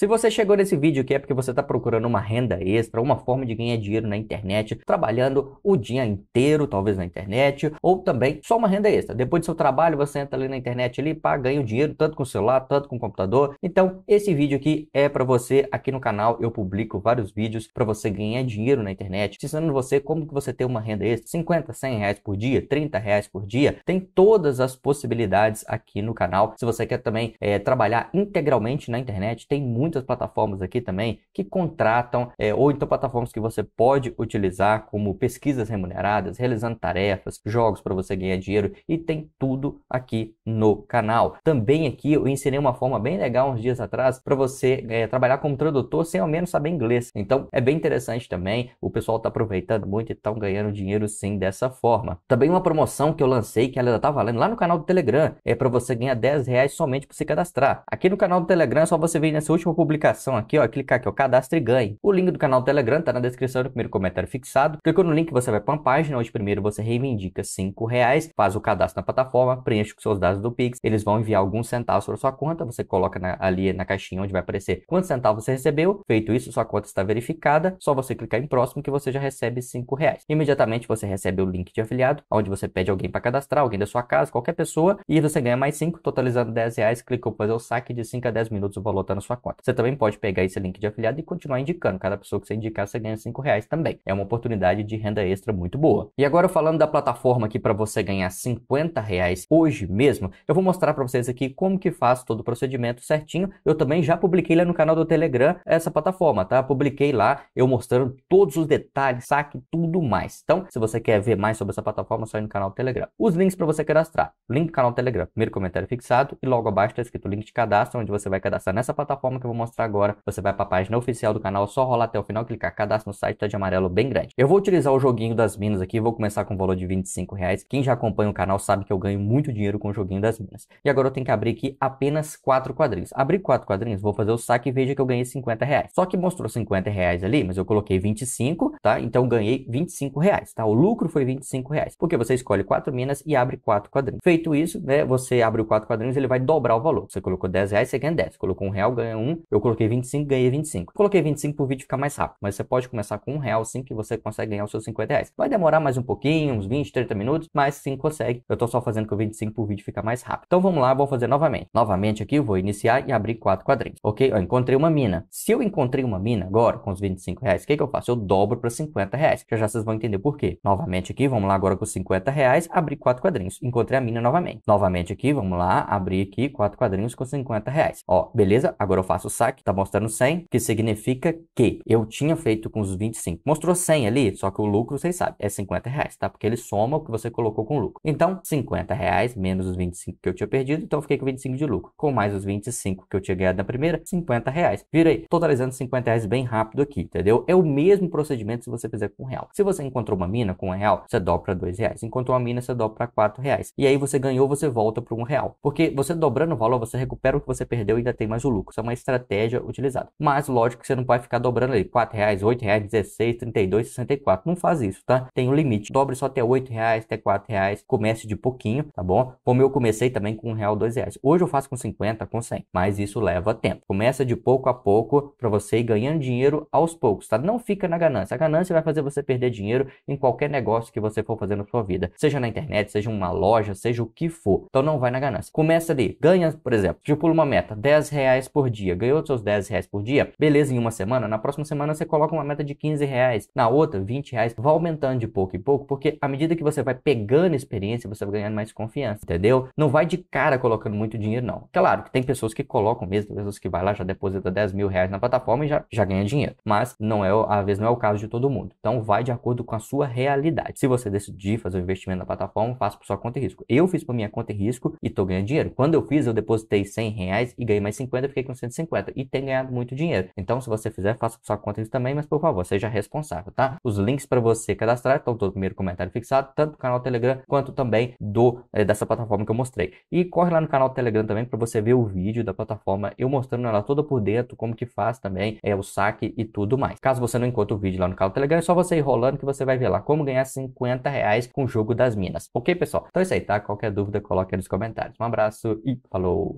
Se você chegou nesse vídeo aqui é porque você está procurando uma renda extra, uma forma de ganhar dinheiro na internet, trabalhando o dia inteiro, talvez na internet, ou também só uma renda extra. Depois do seu trabalho, você entra ali na internet ali, pá, ganha o dinheiro tanto com o celular, tanto com o computador. Então, esse vídeo aqui é para você. Aqui no canal eu publico vários vídeos para você ganhar dinheiro na internet, ensinando você como que você tem uma renda extra, 50, 100 reais por dia, 30 reais por dia. Tem todas as possibilidades aqui no canal. Se você quer também é, trabalhar integralmente na internet, tem muito muitas plataformas aqui também que contratam, é, ou então plataformas que você pode utilizar como pesquisas remuneradas, realizando tarefas, jogos para você ganhar dinheiro e tem tudo aqui no canal. Também aqui eu ensinei uma forma bem legal uns dias atrás para você é, trabalhar como tradutor sem ao menos saber inglês. Então é bem interessante também, o pessoal está aproveitando muito e estão ganhando dinheiro sim dessa forma. Também uma promoção que eu lancei, que ela está valendo lá no canal do Telegram, é para você ganhar 10 reais somente para se cadastrar. Aqui no canal do Telegram é só você vir nessa última publicação aqui, ó, clicar aqui, ó, cadastre e ganhe. O link do canal do Telegram tá na descrição do primeiro comentário fixado. Clicou no link, você vai para uma página onde primeiro você reivindica 5 reais, faz o cadastro na plataforma, preenche com seus dados do Pix, eles vão enviar alguns centavos para sua conta, você coloca na, ali na caixinha onde vai aparecer quantos centavos você recebeu. Feito isso, sua conta está verificada, só você clicar em próximo que você já recebe 5 reais. Imediatamente você recebe o link de afiliado, onde você pede alguém para cadastrar, alguém da sua casa, qualquer pessoa, e você ganha mais 5, totalizando 10 reais, clicou fazer o saque de 5 a 10 minutos, o valor está na sua conta. Você também pode pegar esse link de afiliado e continuar indicando. Cada pessoa que você indicar, você ganha 5 reais também. É uma oportunidade de renda extra muito boa. E agora falando da plataforma aqui para você ganhar 50 reais hoje mesmo, eu vou mostrar para vocês aqui como que faz todo o procedimento certinho. Eu também já publiquei lá no canal do Telegram essa plataforma, tá? Publiquei lá, eu mostrando todos os detalhes, saque, tudo mais. Então, se você quer ver mais sobre essa plataforma, é só ir no canal do Telegram. Os links para você cadastrar. Link do canal do Telegram, primeiro comentário fixado e logo abaixo está escrito o link de cadastro, onde você vai cadastrar nessa plataforma que eu vou mostrar agora. Você vai para a página oficial do canal, só rolar até o final, clicar cadastro no site, tá de amarelo bem grande. Eu vou utilizar o joguinho das minas aqui, vou começar com o um valor de 25 reais. Quem já acompanha o canal sabe que eu ganho muito dinheiro com o joguinho das minas. E agora eu tenho que abrir aqui apenas quatro quadrinhos. Abri quatro quadrinhos, vou fazer o saque e veja que eu ganhei 50 reais. Só que mostrou 50 reais ali, mas eu coloquei 25, tá? Então ganhei 25 reais, tá? O lucro foi 25 reais. Porque você escolhe quatro minas e abre quatro quadrinhos. Feito isso, né? Você abre o quatro quadrinhos, ele vai dobrar o valor. Você colocou 10 reais, você ganha 10. Colocou um real, ganha um eu coloquei 25, ganhei 25. Coloquei 25 para o vídeo ficar mais rápido, mas você pode começar com um real sim que você consegue ganhar os seus 50 reais. Vai demorar mais um pouquinho, uns 20, 30 minutos, mas sim consegue. Eu estou só fazendo com 25 para o vídeo ficar mais rápido. Então vamos lá, vou fazer novamente. Novamente aqui, eu vou iniciar e abrir quatro quadrinhos, ok? Eu encontrei uma mina. Se eu encontrei uma mina agora com os 25 reais, o que, que eu faço? Eu dobro para 50 reais. Já já vocês vão entender por quê. Novamente aqui, vamos lá agora com 50 reais, abrir quatro quadrinhos. Encontrei a mina novamente. Novamente aqui, vamos lá, abrir aqui quatro quadrinhos com 50 reais. Ó, beleza? Agora eu faço saque, tá mostrando 100, que significa que eu tinha feito com os 25. Mostrou 100 ali, só que o lucro, vocês sabem, é 50 reais, tá? Porque ele soma o que você colocou com o lucro. Então, 50 reais menos os 25 que eu tinha perdido, então eu fiquei com 25 de lucro. Com mais os 25 que eu tinha ganhado na primeira, 50 reais. Virei, totalizando 50 reais bem rápido aqui, entendeu? É o mesmo procedimento se você fizer com real. Se você encontrou uma mina com um real, você dobra para dois reais. Encontrou uma mina, você dobra para quatro reais. E aí você ganhou, você volta para um real. Porque você dobrando o valor, você recupera o que você perdeu e ainda tem mais o lucro. Isso é uma estratégia estratégia utilizada. Mas lógico que você não vai ficar dobrando ali R$ reais, R$ reais, 16, 32, 64. Não faz isso, tá? Tem um limite. Dobre só até R$ reais, até R$ reais. Comece de pouquinho, tá bom? Como eu comecei também com R$ real, dois reais. Hoje eu faço com 50, com 100, mas isso leva tempo. Começa de pouco a pouco para você ir ganhando dinheiro aos poucos, tá? Não fica na ganância. A ganância vai fazer você perder dinheiro em qualquer negócio que você for fazer na sua vida, seja na internet, seja uma loja, seja o que for. Então não vai na ganância. Começa ali, ganha, por exemplo, tipo uma meta, 10 reais por dia, ganha ganhou seus 10 reais por dia, beleza, em uma semana, na próxima semana você coloca uma meta de 15 reais, na outra 20 reais, vai aumentando de pouco em pouco, porque à medida que você vai pegando experiência, você vai ganhando mais confiança, entendeu? Não vai de cara colocando muito dinheiro, não. Claro que tem pessoas que colocam mesmo, pessoas que vai lá, já deposita 10 mil reais na plataforma e já, já ganha dinheiro, mas não é, às vezes não é o caso de todo mundo. Então vai de acordo com a sua realidade. Se você decidir fazer um investimento na plataforma, faça por sua conta e risco. Eu fiz por minha conta e risco e tô ganhando dinheiro. Quando eu fiz, eu depositei 100 reais e ganhei mais 50, fiquei com 150 e tem ganhado muito dinheiro. Então, se você fizer, faça sua conta isso também, mas por favor, seja responsável, tá? Os links para você cadastrar estão todo primeiro comentário fixado, tanto do canal Telegram quanto também do eh, dessa plataforma que eu mostrei. E corre lá no canal Telegram também para você ver o vídeo da plataforma, eu mostrando ela toda por dentro, como que faz também, é o saque e tudo mais. Caso você não encontre o vídeo lá no canal Telegram, é só você ir rolando que você vai ver lá como ganhar 50 reais com o jogo das minas. Ok, pessoal? Então é isso aí, tá? Qualquer dúvida, coloque aí nos comentários. Um abraço e falou!